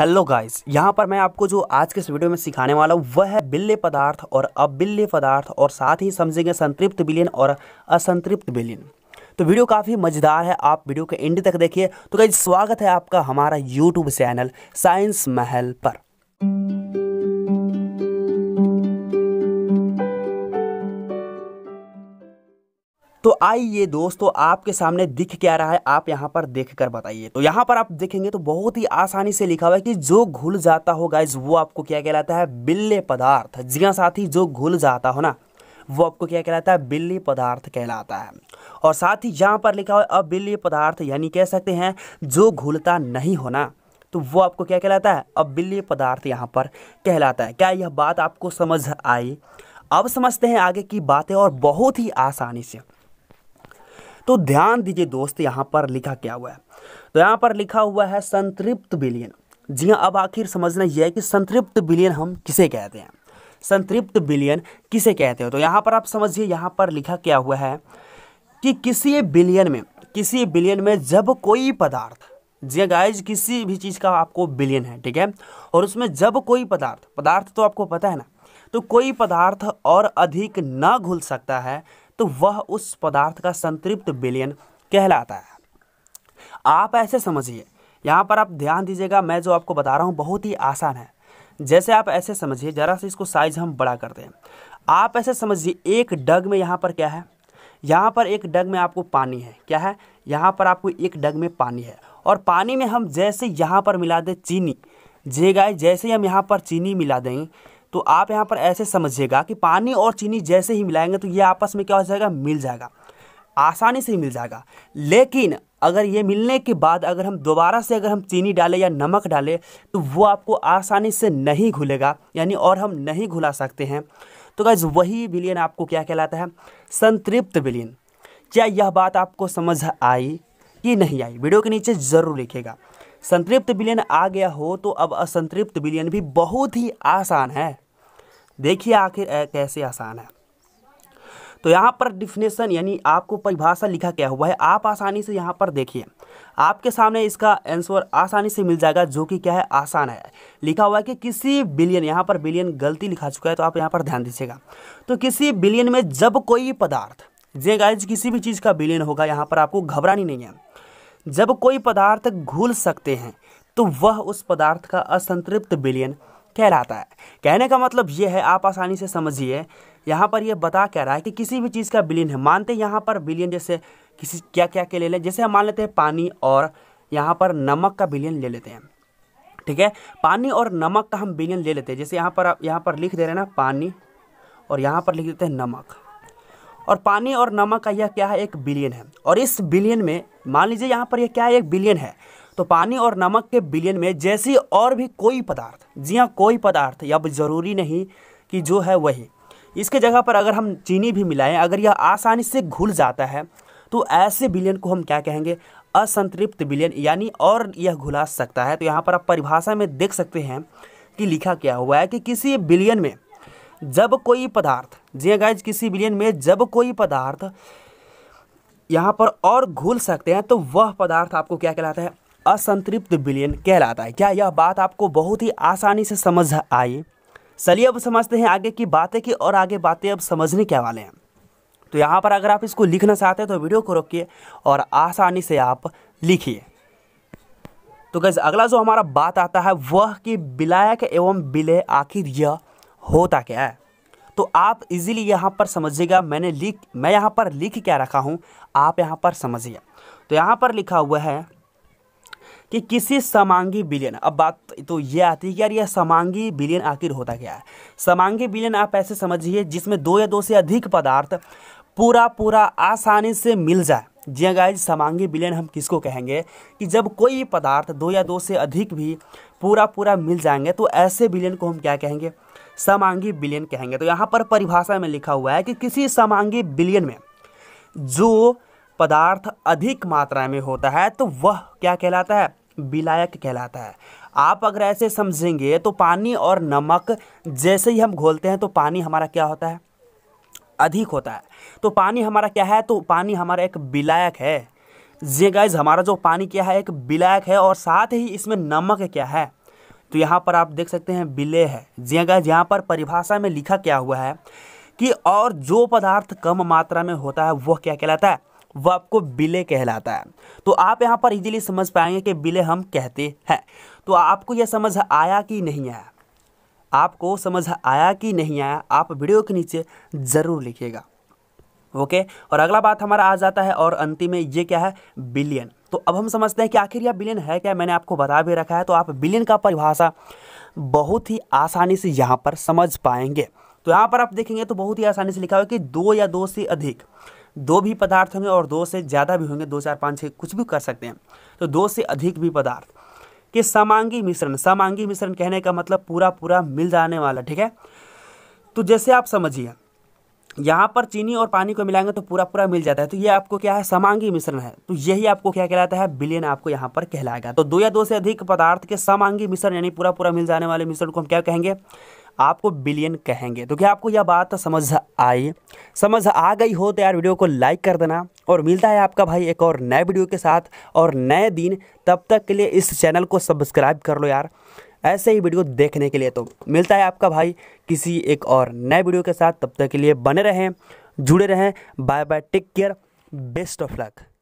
hello guys यहाँ पर मैं आपको जो आज के इस वीडियो में सिखाने वाला हूँ वह है बिल्ले पदार्थ और अबिल्ले पदार्थ और साथ ही समझेंगे संतृप्त बिलियन और असंतृप्त बिलियन तो वीडियो काफ़ी मज़ेदार है आप वीडियो के एंड तक देखिए तो गाइज स्वागत है आपका हमारा यूट्यूब चैनल साइंस महल पर तो आइए दोस्तों आपके सामने दिख क्या रहा है आप यहाँ पर देख कर बताइए तो यहाँ पर आप देखेंगे तो बहुत ही आसानी से लिखा हुआ है कि जो घुल जाता हो गाइज वो आपको क्या कहलाता है बिल्ले पदार्थ जी हाँ साथ जो घुल जाता हो ना वो आपको क्या कहलाता है बिल्ली पदार्थ कहलाता है और साथ ही यहाँ पर लिखा हुआ है अबिल्ली पदार्थ यानी कह सकते हैं जो घुलता नहीं होना तो वो आपको क्या कहलाता है अबिल्ली पदार्थ यहाँ पर कहलाता है क्या यह बात आपको समझ आई अब समझते हैं आगे की बातें और बहुत ही आसानी से तो ध्यान दीजिए दोस्त यहाँ पर लिखा क्या हुआ है तो यहाँ पर लिखा हुआ है संतृप्त बिलियन जी हाँ अब आखिर समझना यह है कि संतृप्त बिलियन हम किसे कहते हैं संतृप्त बिलियन किसे कहते हो तो यहाँ पर आप समझिए यहाँ पर लिखा क्या हुआ है कि किसी बिलियन में किसी बिलियन में जब कोई पदार्थ जी गाइज हाँ किसी भी चीज़ का आपको बिलियन है ठीक है और उसमें जब कोई पदार्थ पदार्थ तो आपको पता है ना तो कोई पदार्थ और अधिक ना घुल सकता है तो वह उस पदार्थ का संतृप्त विलयन कहलाता है आप ऐसे समझिए यहाँ पर आप ध्यान दीजिएगा मैं जो आपको बता रहा हूँ बहुत ही आसान है जैसे आप ऐसे समझिए ज़रा से इसको साइज हम बड़ा करते हैं आप ऐसे समझिए एक डग में यहाँ पर क्या है यहाँ पर एक डग में आपको पानी है क्या है यहाँ पर आपको एक डग में पानी है और पानी में हम जैसे यहाँ पर मिला दें चीनी जे गाय जैसे हम यहाँ पर चीनी मिला देंगे तो आप यहाँ पर ऐसे समझिएगा कि पानी और चीनी जैसे ही मिलाएंगे तो ये आपस में क्या हो जाएगा मिल जाएगा आसानी से ही मिल जाएगा लेकिन अगर ये मिलने के बाद अगर हम दोबारा से अगर हम चीनी डालें या नमक डालें तो वो आपको आसानी से नहीं घुलेगा यानी और हम नहीं घुला सकते हैं तो गैज वही विलियन आपको क्या कहलाता है संतृप्त विलियन क्या यह बात आपको समझ आई कि नहीं आई वीडियो के नीचे ज़रूर लिखेगा संतृप्त विलयन आ गया हो तो अब असंतृप्त विलयन भी बहुत ही आसान है देखिए आखिर कैसे आसान है तो यहाँ पर डिफिनेशन यानी आपको परिभाषा लिखा क्या हुआ है आप आसानी से यहाँ पर देखिए आपके सामने इसका आंसर आसानी से मिल जाएगा जो कि क्या है आसान है लिखा हुआ है कि किसी बिलियन यहाँ पर बिलियन गलती लिखा चुका है तो आप यहाँ पर ध्यान दीजिएगा तो किसी बिलियन में जब कोई पदार्थ जे गाइज किसी भी चीज़ का बिलियन होगा यहाँ पर आपको घबरानी नहीं है जब कोई पदार्थ घुल सकते हैं तो वह उस पदार्थ का असंतृप्त विलयन कहलाता है कहने का मतलब ये है आप आसानी से समझिए यहाँ पर यह बता कह रहा है कि किसी भी चीज़ का बिलियन है मानते हैं यहाँ पर बिलियन जैसे किसी क्या क्या के ले लें जैसे हम मान लेते हैं पानी और यहाँ पर नमक का बिलियन ले लेते हैं ठीक है पानी और नमक का हम बिलियन ले लेते हैं जैसे यहाँ पर आप यहाँ पर लिख दे रहे हैं ना पानी और यहाँ पर लिख देते हैं नमक और पानी और नमक का यह क्या है एक बिलियन है और इस बिलियन में मान लीजिए यहाँ पर यह क्या है एक बिलियन है तो पानी और नमक के बिलियन में जैसी और भी कोई पदार्थ जी हाँ कोई पदार्थ अब ज़रूरी नहीं कि जो है वही इसके जगह पर अगर हम चीनी भी मिलाएं अगर यह आसानी से घुल जाता है तो ऐसे बिलियन को हम क्या कहेंगे असंतृप्त बिलियन यानी और यह घुला सकता है तो यहाँ पर आप परिभाषा में देख सकते हैं कि लिखा क्या हुआ है कि किसी बिलियन में जब कोई पदार्थ जी गाइज हाँ किसी विलियन में जब कोई पदार्थ यहाँ पर और घुल सकते हैं तो वह पदार्थ आपको क्या कहलाता है असंतृप्त विलियन कहलाता है क्या यह बात आपको बहुत ही आसानी से समझ आई चलिए अब समझते हैं आगे की बातें की और आगे बातें अब समझने क्या वाले हैं तो यहाँ पर अगर आप इसको लिखना चाहते हैं तो वीडियो को रोकिए और आसानी से आप लिखिए तो गैस अगला जो हमारा बात आता है वह कि विलायक एवं विलय आखिर यह होता क्या है तो आप इजीली यहाँ पर समझिएगा मैंने लिख मैं यहाँ पर लिख क्या रखा हूँ आप यहाँ पर समझिए तो यहाँ पर लिखा हुआ है कि किसी समांगी बिलियन अब बात तो ये आती है कि यार यह समांगी बिलियन आखिर होता क्या है समांगी बिलियन आप ऐसे समझिए जिसमें दो या दो से अधिक पदार्थ पूरा पूरा आसानी से मिल जाए जी गाइज हाँ समांगी बिलियन हम किसको कहेंगे कि जब कोई पदार्थ दो या दो से अधिक भी पूरा पूरा मिल जाएंगे तो ऐसे बिलियन को हम क्या कहेंगे समांगी बिलियन कहेंगे तो यहाँ पर परिभाषा में लिखा हुआ है कि किसी समांगी बिलियन में जो पदार्थ अधिक मात्रा में होता है तो वह क्या कहलाता है विलायक कहलाता है आप अगर ऐसे समझेंगे तो पानी और नमक जैसे ही हम घोलते हैं तो पानी हमारा क्या होता है अधिक होता है तो पानी हमारा क्या है तो पानी हमारा एक विलायक है जी गाइज हमारा जो पानी क्या है एक विलायक है और साथ ही इसमें नमक क्या है तो यहाँ पर आप देख सकते हैं विलय है जगह जहाँ पर परिभाषा में लिखा क्या हुआ है कि और जो पदार्थ कम मात्रा में होता है वह क्या कहलाता है वह आपको बिले कहलाता है तो आप यहाँ पर इजीली समझ पाएंगे कि बिले हम कहते हैं तो आपको यह समझ आया कि नहीं आया आपको समझ आया कि नहीं आया आप वीडियो के नीचे ज़रूर लिखिएगा ओके और अगला बात हमारा आ जाता है और अंतिम में ये क्या है बिलियन तो अब हम समझते हैं कि आखिर यह बिलियन है क्या मैंने आपको बता भी रखा है तो आप बिलियन का परिभाषा बहुत ही आसानी से यहाँ पर समझ पाएंगे तो यहाँ पर आप देखेंगे तो बहुत ही आसानी से लिखा हुआ कि दो या दो से अधिक दो भी पदार्थ होंगे और दो से ज़्यादा भी होंगे दो चार पाँच छः कुछ भी कर सकते हैं तो दो से अधिक भी पदार्थ कि समांगी मिश्रण समांगी मिश्रण कहने का मतलब पूरा पूरा मिल जाने वाला ठीक है तो जैसे आप समझिए यहाँ पर चीनी और पानी को मिलाएंगे तो पूरा पूरा मिल जाता है तो ये आपको क्या है समांगी मिश्रण है तो यही आपको क्या कहलाता है बिलियन आपको यहाँ पर कहलाएगा तो दो या दो से अधिक पदार्थ के समांगी मिश्रण यानी पूरा पूरा मिल जाने वाले मिश्रण को हम क्या कहेंगे आपको बिलियन कहेंगे तो क्या आपको यह बात समझ आई समझ आ गई हो तो यार वीडियो को लाइक कर देना और मिलता है आपका भाई एक और नए वीडियो के साथ और नए दिन तब तक के लिए इस चैनल को सब्सक्राइब कर लो यार ऐसे ही वीडियो देखने के लिए तो मिलता है आपका भाई किसी एक और नए वीडियो के साथ तब तक के लिए बने रहें जुड़े रहें bye bye take care best of luck